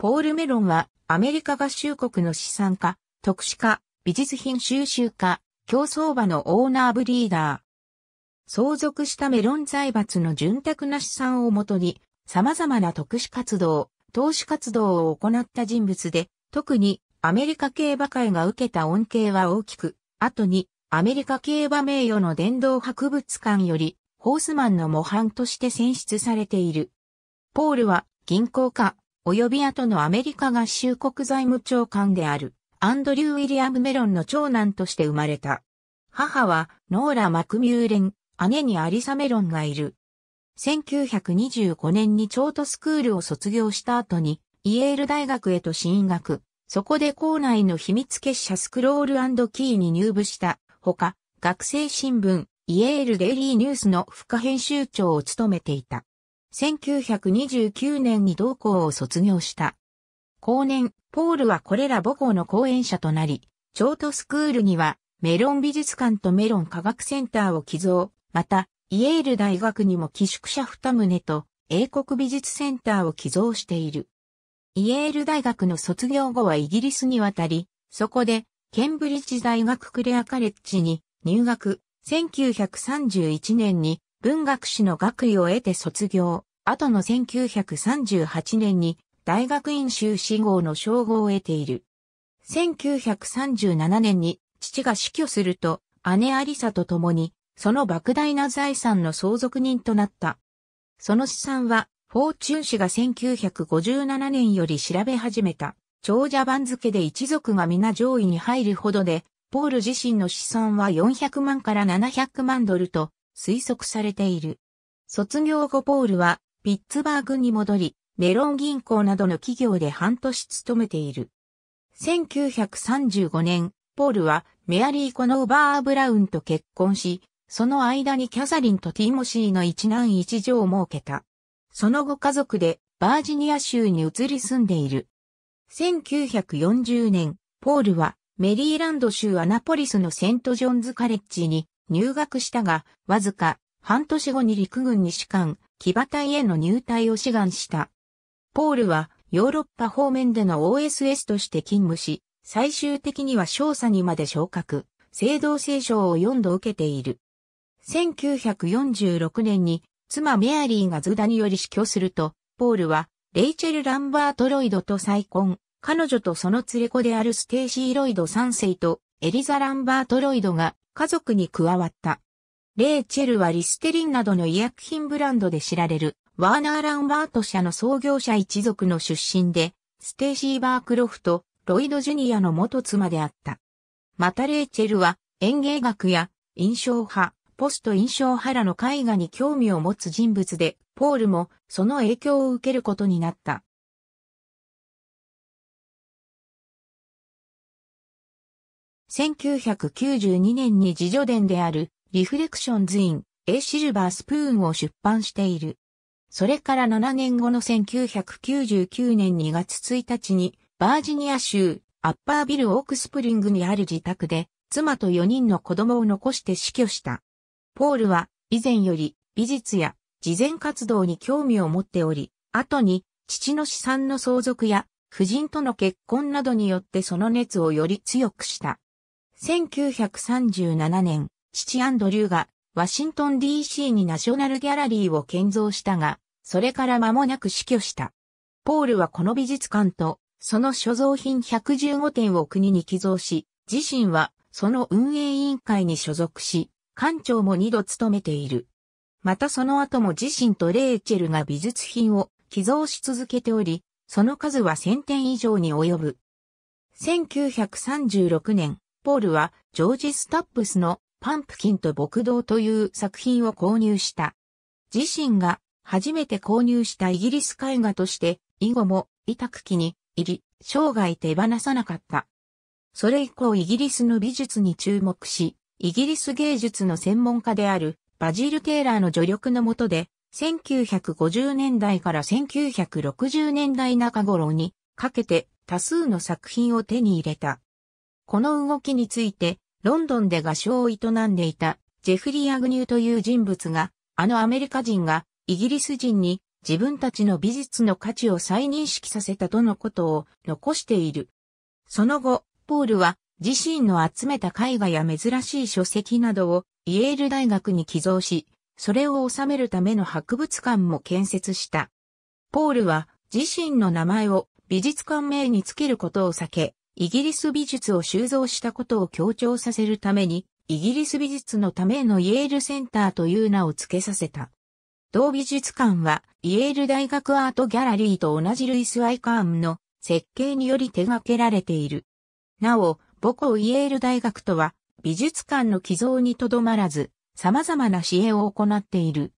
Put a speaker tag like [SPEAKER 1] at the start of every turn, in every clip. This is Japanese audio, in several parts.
[SPEAKER 1] ポール・メロンは、アメリカ合衆国の資産家、特殊家、美術品収集家、競争馬のオーナーブリーダー。相続したメロン財閥の潤沢な資産をもとに、様々な特殊活動、投資活動を行った人物で、特にアメリカ競馬界が受けた恩恵は大きく、後にアメリカ競馬名誉の殿堂博物館よりホースマンの模範として選出されている。ポールは銀行家、及び後のアメリカ合衆国財務長官である、アンドリュー・ウィリアム・メロンの長男として生まれた。母は、ノーラ・マクミューレン、姉にアリサ・メロンがいる。1925年にチョートスクールを卒業した後に、イエール大学へと進学。そこで校内の秘密結社スクロールキーに入部した。ほか、学生新聞、イエールデイリーニュースの副編集長を務めていた。1929年に同校を卒業した。後年、ポールはこれら母校の講演者となり、超都スクールにはメロン美術館とメロン科学センターを寄贈、また、イエール大学にも寄宿舎二棟と英国美術センターを寄贈している。イエール大学の卒業後はイギリスに渡り、そこでケンブリッジ大学クレアカレッジに入学、1931年に文学士の学位を得て卒業、後の1938年に大学院修士号の称号を得ている。1937年に父が死去すると、姉アリサと共に、その莫大な財産の相続人となった。その資産は、フォーチュン氏が1957年より調べ始めた、長者番付で一族が皆上位に入るほどで、ポール自身の資産は400万から700万ドルと、推測されている。卒業後ポールはピッツバーグに戻り、メロン銀行などの企業で半年勤めている。1935年、ポールはメアリー・コノーバー・ブラウンと結婚し、その間にキャサリンとティモシーの一男一女を設けた。その後家族でバージニア州に移り住んでいる。1940年、ポールはメリーランド州アナポリスのセントジョンズカレッジに入学したが、わずか半年後に陸軍に士官、騎馬隊への入隊を志願した。ポールはヨーロッパ方面での OSS として勤務し、最終的には少佐にまで昇格、青銅聖賞を4度受けている。1946年に妻メアリーがズダにより死去すると、ポールはレイチェル・ランバート・ロイドと再婚、彼女とその連れ子であるステーシー・ロイド3世とエリザ・ランバート・ロイドが家族に加わった。レイチェルはリステリンなどの医薬品ブランドで知られるワーナー・ランバート社の創業者一族の出身で、ステーシー・バークロフト、ロイド・ジュニアの元妻であった。またレイチェルは園芸学や印象派、ポスト印象派らの絵画に興味を持つ人物で、ポールもその影響を受けることになった。1992年に自助伝であるリフレクションズイン A シルバースプーンを出版している。それから7年後の1999年2月1日にバージニア州アッパービルオークスプリングにある自宅で妻と4人の子供を残して死去した。ポールは以前より美術や慈善活動に興味を持っており、後に父の資産の相続や夫人との結婚などによってその熱をより強くした。1937年、父アンドリューがワシントン DC にナショナルギャラリーを建造したが、それから間もなく死去した。ポールはこの美術館と、その所蔵品115点を国に寄贈し、自身はその運営委員会に所属し、館長も二度務めている。またその後も自身とレーチェルが美術品を寄贈し続けており、その数は1000点以上に及ぶ。1936年、ポールはジョージ・スタップスのパンプキンと牧道という作品を購入した。自身が初めて購入したイギリス絵画として以後も委託期に入り、生涯手放さなかった。それ以降イギリスの美術に注目し、イギリス芸術の専門家であるバジル・テイラーの助力の下で、1950年代から1960年代中頃にかけて多数の作品を手に入れた。この動きについて、ロンドンで画商を営んでいた、ジェフリー・アグニューという人物が、あのアメリカ人が、イギリス人に自分たちの美術の価値を再認識させたとのことを残している。その後、ポールは自身の集めた絵画や珍しい書籍などをイエール大学に寄贈し、それを収めるための博物館も建設した。ポールは自身の名前を美術館名につけることを避け、イギリス美術を収蔵したことを強調させるために、イギリス美術のためのイェールセンターという名を付けさせた。同美術館は、イェール大学アートギャラリーと同じルイス・アイカームの設計により手掛けられている。なお、母校イェール大学とは、美術館の寄贈にとどまらず、様々な支援を行っている。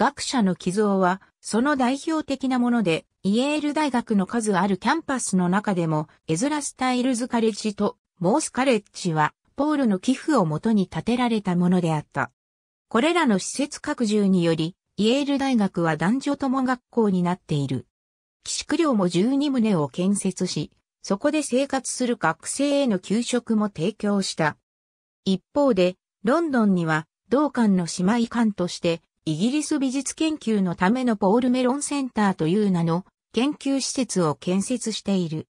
[SPEAKER 1] 学者の寄贈は、その代表的なもので、イエール大学の数あるキャンパスの中でも、エズラ・スタイルズ・カレッジとモース・カレッジは、ポールの寄付をもとに建てられたものであった。これらの施設拡充により、イエール大学は男女共学校になっている。寄宿寮も12棟を建設し、そこで生活する学生への給食も提供した。一方で、ロンドンには、同館の姉妹館として、イギリス美術研究のためのポール・メロンセンターという名の研究施設を建設している。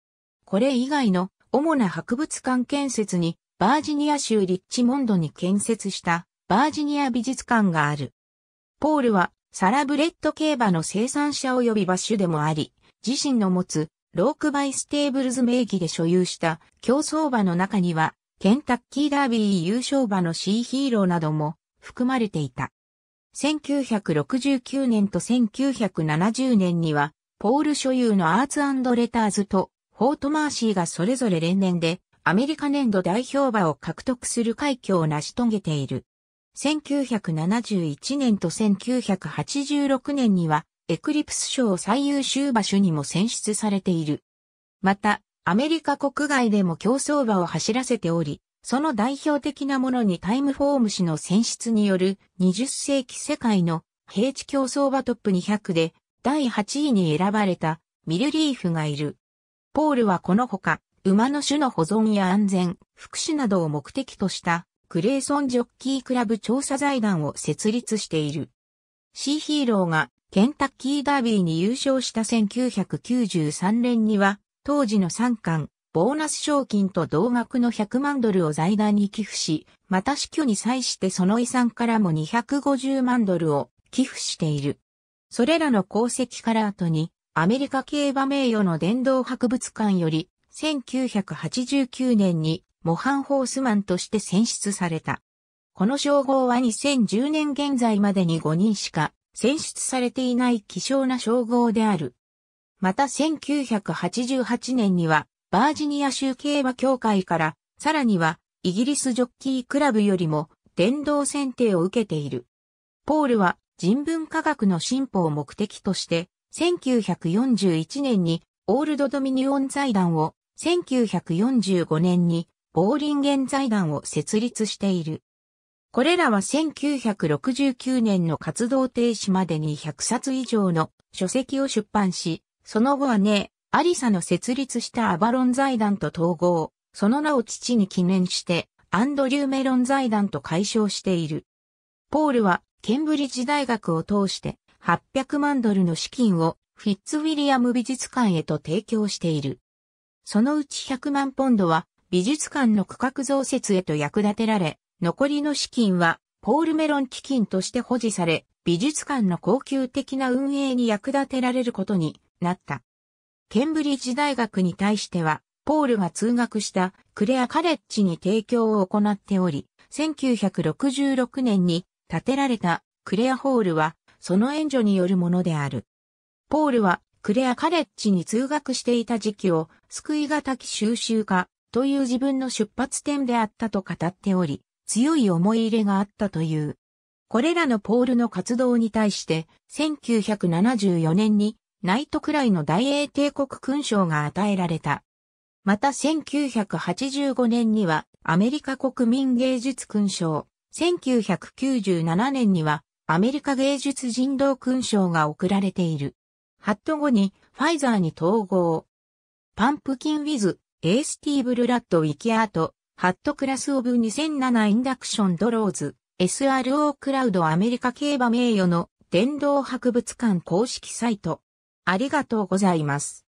[SPEAKER 1] これ以外の主な博物館建設にバージニア州リッチモンドに建設したバージニア美術館がある。ポールはサラブレッド競馬の生産者及び馬主でもあり、自身の持つロークバイステーブルズ名義で所有した競争馬の中にはケンタッキーダービー優勝馬のシーヒーローなども含まれていた。1969年と1970年には、ポール所有のアーツレターズと、フォートマーシーがそれぞれ連年で、アメリカ年度代表馬を獲得する快挙を成し遂げている。1971年と1986年には、エクリプス賞最優秀馬種にも選出されている。また、アメリカ国外でも競争馬を走らせており、その代表的なものにタイムフォーム氏の選出による20世紀世界の平地競争馬トップ200で第8位に選ばれたミルリーフがいる。ポールはこのほか馬の種の保存や安全、福祉などを目的としたクレーソンジョッキークラブ調査財団を設立している。シーヒーローがケンタッキーダービーに優勝した1993年には当時の3冠ボーナス賞金と同額の100万ドルを財団に寄付し、また死去に際してその遺産からも250万ドルを寄付している。それらの功績から後に、アメリカ競馬名誉の殿堂博物館より、1989年に模範ホースマンとして選出された。この称号は2010年現在までに5人しか選出されていない希少な称号である。また1988年にはバージニア州競馬協会から、さらには、イギリスジョッキークラブよりも、電動選定を受けている。ポールは、人文科学の進歩を目的として、1941年にオールドドミニオン財団を、1945年にボーリンゲン財団を設立している。これらは1969年の活動停止までに100冊以上の書籍を出版し、その後はね、アリサの設立したアバロン財団と統合、その名を父に記念して、アンドリュー・メロン財団と解消している。ポールは、ケンブリッジ大学を通して、800万ドルの資金を、フィッツウィリアム美術館へと提供している。そのうち100万ポンドは、美術館の区画増設へと役立てられ、残りの資金は、ポール・メロン基金として保持され、美術館の恒久的な運営に役立てられることになった。ケンブリッジ大学に対しては、ポールが通学したクレアカレッジに提供を行っており、1966年に建てられたクレアホールはその援助によるものである。ポールはクレアカレッジに通学していた時期を救いがたき収集家という自分の出発点であったと語っており、強い思い入れがあったという。これらのポールの活動に対して1974年にナイトくらいの大英帝国勲章が与えられた。また1985年にはアメリカ国民芸術勲章、1997年にはアメリカ芸術人道勲章が贈られている。ハット後にファイザーに統合。パンプキンウィズ、エースティーブルラッドウィキアート、ハットクラスオブ2007インダクションドローズ、SRO クラウドアメリカ競馬名誉の電動博物館公式サイト。ありがとうございます。